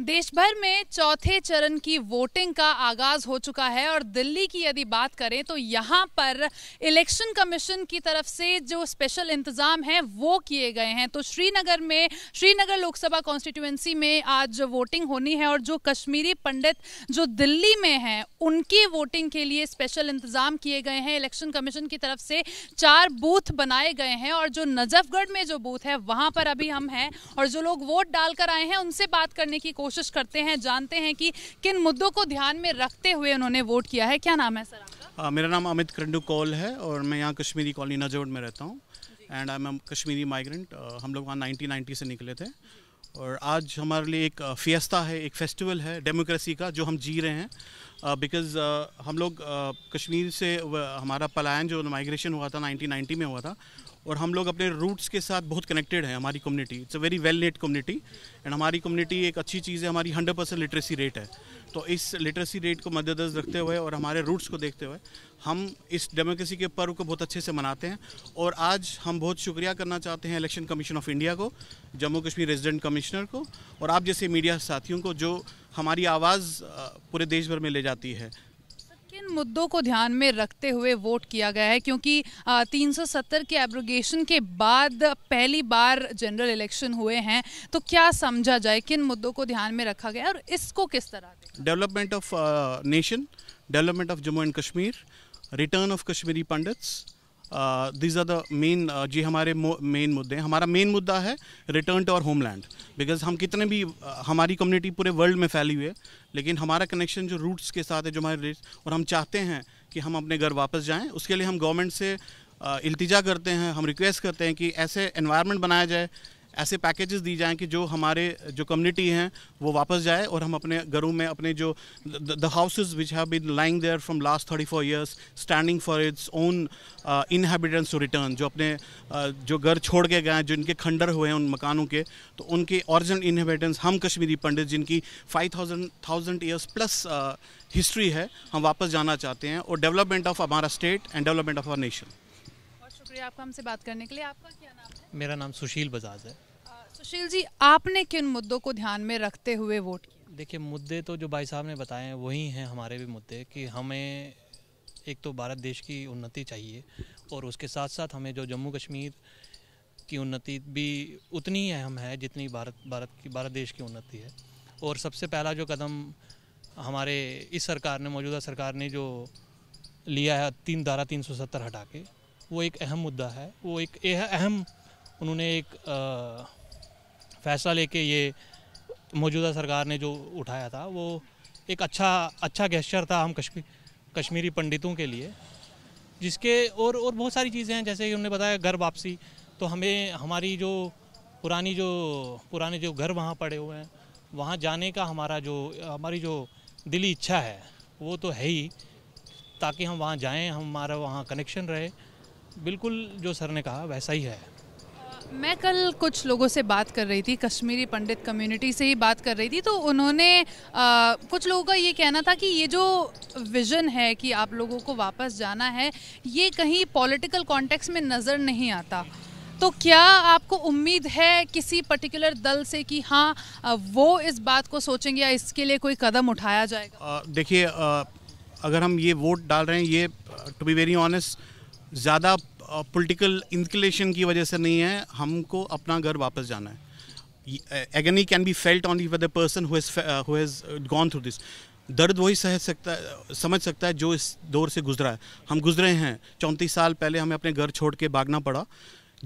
देश भर में चौथे चरण की वोटिंग का आगाज हो चुका है और दिल्ली की यदि बात करें तो यहाँ पर इलेक्शन कमीशन की तरफ से जो स्पेशल इंतजाम है वो किए गए हैं तो श्रीनगर में श्रीनगर लोकसभा कॉन्स्टिट्यूएंसी में आज वोटिंग होनी है और जो कश्मीरी पंडित जो दिल्ली में हैं उनकी वोटिंग के लिए स्पेशल इंतजाम किए गए हैं इलेक्शन कमीशन की तरफ से चार बूथ बनाए गए हैं और जो नजफगढ़ में जो बूथ है वहाँ पर अभी हम हैं और जो लोग वोट डालकर आए हैं उनसे बात करने की कोशिश कोशिश करते हैं जानते हैं कि किन मुद्दों को ध्यान में रखते हुए उन्होंने वोट किया है क्या नाम है सर आपका मेरा नाम अमित करंडू कौल है और मैं यहाँ कश्मीरी कॉलोनी नजोड़ में रहता हूँ and I am Kashmiri migrant हम लोग वहाँ नाइनटीन से निकले थे और आज हमारे लिए एक फियस्ता है एक फेस्टिवल है डेमोक्रेसी का जो हम जी रहे हैं बिकॉज़ uh, हम लोग uh, कश्मीर से हमारा पलायन जो माइग्रेशन हुआ था 1990 में हुआ था और हम लोग अपने रूट्स के साथ बहुत कनेक्टेड हैं हमारी community it's a very well net community and हमारी कम्युनिटी एक अच्छी चीज़ है हमारी हंड्रेड परसेंट लिटरेसी रेट है तो इस लिटरेसी रेट को मद्देनजर रखते हुए और हमारे रूट्स को देखते हुए हम इस डेमोक्रेसी के पर्व को बहुत अच्छे से मनाते हैं और आज हम बहुत शुक्रिया करना चाहते हैं इलेक्शन कमीशन ऑफ इंडिया को जम्मू कश्मीर रेजिडेंट कमिश्नर को और आप जैसे मीडिया साथियों को जो हमारी आवाज़ पूरे देश भर में ले जाती है किन मुद्दों को ध्यान में रखते हुए वोट किया गया है क्योंकि तीन सौ सत्तर के एब्रोगेशन के बाद पहली बार जनरल इलेक्शन हुए हैं तो क्या समझा जाए किन मुद्दों को ध्यान में रखा गया और इसको किस तरह development of nation development of Jammu and Kashmir return of Kashmiri Pandits these are the main जी हमारे मेन मुद्दे हैं हमारा मेन मुद्दा है return to our homeland because हम कितने भी uh, हमारी कम्युनिटी पूरे वर्ल्ड में फैली हुई है लेकिन हमारा कनेक्शन जो रूट्स के साथ है जो हमारे और हम चाहते हैं कि हम अपने घर वापस जाएं उसके लिए हम गवर्नमेंट से uh, इल्तिजा करते हैं हम रिक्वेस्ट करते हैं कि ऐसे एनवायरनमेंट बनाया जाए ऐसे पैकेजेस दी जाएं कि जो हमारे जो कम्युनिटी हैं वो वापस जाए और हम अपने घरों में अपने जो the houses which have been lying there from last thirty four years standing for its own inhabitants to return जो अपने uh, जो घर छोड़ के गए हैं जिनके खंडर हुए हैं उन मकानों के तो उनके ओरिजिनल इनहेबिटेंट्स हम कश्मीरी पंडित जिनकी five thousand thousand years plus history है हम वापस जाना चाहते हैं और डेवलपमेंट ऑफ हमारा state and development of our nation शुक्रिया आपका हमसे बात करने के लिए आपका क्या नाम है मेरा नाम सुशील बजाज है सुशील जी आपने किन मुद्दों को ध्यान में रखते हुए वोट किया देखिए मुद्दे तो जो भाई साहब ने बताए हैं वही हैं हमारे भी मुद्दे कि हमें एक तो भारत देश की उन्नति चाहिए और उसके साथ साथ हमें जो जम्मू कश्मीर की उन्नति भी उतनी ही अहम है जितनी भारत भारत की भारत देश की उन्नति है और सबसे पहला जो कदम हमारे इस सरकार ने मौजूदा सरकार ने जो लिया है तीन धारा तीन सौ सत्तर हटा के वो एक अहम मुद्दा है वो एक अहम उन्होंने एक फैसला लेके ये मौजूदा सरकार ने जो उठाया था वो एक अच्छा अच्छा गेस्चर था हम कश्मीर कश्मीरी पंडितों के लिए जिसके और और बहुत सारी चीज़ें हैं जैसे कि उन्होंने बताया घर वापसी तो हमें हमारी जो पुरानी जो पुराने जो घर वहाँ पड़े हुए हैं वहाँ जाने का हमारा जो हमारी जो दिली इच्छा है वो तो है ही ताकि हम वहाँ जाएँ हमारा वहाँ कनेक्शन रहे बिल्कुल जो सर ने कहा वैसा ही है मैं कल कुछ लोगों से बात कर रही थी कश्मीरी पंडित कम्युनिटी से ही बात कर रही थी तो उन्होंने आ, कुछ लोगों का ये कहना था कि ये जो विज़न है कि आप लोगों को वापस जाना है ये कहीं पॉलिटिकल कॉन्टेक्स्ट में नज़र नहीं आता तो क्या आपको उम्मीद है किसी पर्टिकुलर दल से कि हाँ वो इस बात को सोचेंगे या इसके लिए कोई कदम उठाया जाएगा देखिए अगर हम ये वोट डाल रहे हैं ये टू बी वेरी ऑनेस्ट ज़्यादा पॉलिटिकल इंकलेशन की वजह से नहीं है हमको अपना घर वापस जाना है agony can be felt only with person whose has gone through this दर्द वही सह सकता है समझ सकता है जो इस दौर से गुजरा है हम गुजरे हैं चौंतीस साल पहले हमें अपने घर छोड़ के भागना पड़ा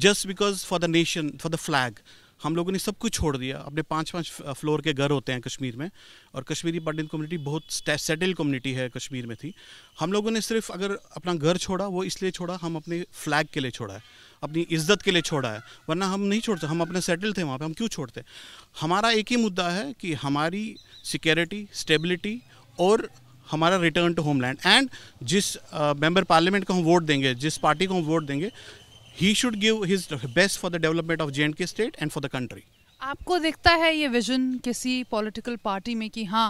just because for the nation for the flag हम लोगों ने सब कुछ छोड़ दिया अपने पाँच पाँच फ्लोर के घर होते हैं कश्मीर में और कश्मीरी पंडित कम्युनिटी बहुत सेटल कम्युनिटी है कश्मीर में थी हम लोगों ने सिर्फ अगर अपना घर छोड़ा वो इसलिए छोड़ा हम अपने फ्लैग के लिए छोड़ा है अपनी इज्जत के लिए छोड़ा है वरना हम नहीं छोड़ते हम अपने सेटल थे वहाँ पर हम क्यों छोड़ते हमारा एक ही मुद्दा है कि हमारी सिक्योरिटी स्टेबिलिटी और हमारा रिटर्न टू होमलैंड एंड जिस मेंबर पार्लियामेंट को हम वोट देंगे जिस पार्टी को हम वोट देंगे he should give his best for the development of J&K state and for the country. आपको दिखता है ये विजन किसी पॉलिटिकल पार्टी में कि हाँ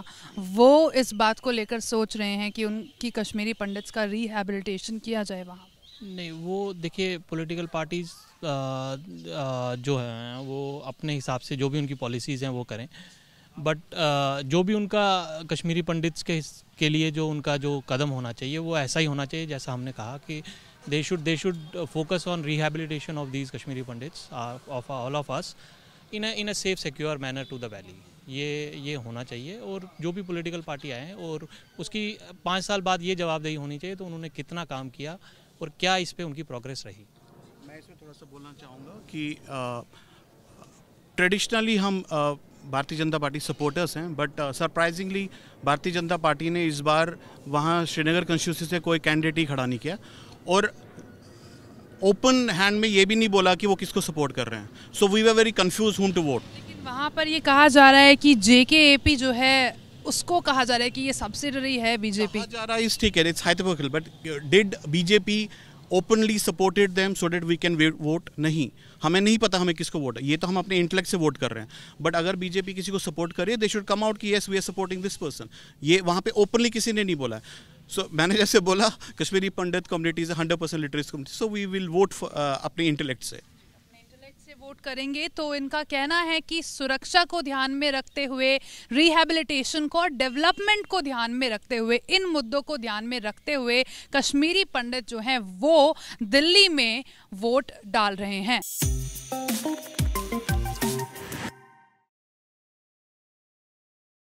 वो इस बात को लेकर सोच रहे हैं कि उनकी कश्मीरी पंडित्स का रिहेबिलिटेशन किया जाए वहाँ नहीं वो देखिए पॉलिटिकल पार्टीज जो हैं वो अपने हिसाब से जो भी उनकी पॉलिसीज़ हैं वो करें बट uh, जो भी उनका कश्मीरी पंडित्स के के लिए जो उनका जो कदम होना चाहिए वो ऐसा ही होना चाहिए जैसा हमने कहा कि they should they should focus on rehabilitation of these Kashmiri Pandits of all of us in in a safe secure manner to the valley ये ये होना चाहिए और जो भी पॉलिटिकल पार्टी आए और उसकी पाँच साल बाद ये जवाबदेही होनी चाहिए तो उन्होंने कितना काम किया और क्या इस पर उनकी प्रोग्रेस रही मैं इसमें थोड़ा सा बोलना चाहूँगा कि ट्रेडिशनली uh, हम आ, uh, भारतीय जनता पार्टी सपोर्टर्स हैं but surprisingly uh, Bharatiya Janata party ने इस बार वहाँ श्रीनगर कंस्टिट्यूसी से कोई कैंडिडेट ही खड़ा नहीं किया और ओपन हैंड में ये भी नहीं बोला कि वो किसको सपोर्ट कर रहे हैं so we were very confused whom to vote लेकिन वहाँ पर ये कहा जा रहा है कि जे ए पी जो है उसको कहा जा रहा है कि ये सब्सिडरी है बीजेपी जा रहा है इस ठीक है it's hypothetical but did BJP openly supported them so that we can vote नहीं हमें नहीं पता हमें किसको वोट ये तो हम अपने इंटलेक्ट से वोट कर रहे हैं बट अगर बीजेपी किसी को सपोर्ट करे दे शुड कम आउट कि yes we are supporting this person ये वहाँ पे ओपनली किसी ने नहीं बोला सो so, मैंने जैसे बोला Kashmiri Pandit community is hundred percent literate community so we will vote अपने इंटलेक्ट से से वोट करेंगे तो इनका कहना है कि सुरक्षा को ध्यान में रखते हुए रिहैबिलिटेशन को और डेवलपमेंट को ध्यान में रखते हुए इन मुद्दों को ध्यान में रखते हुए कश्मीरी पंडित जो हैं वो दिल्ली में वोट डाल रहे हैं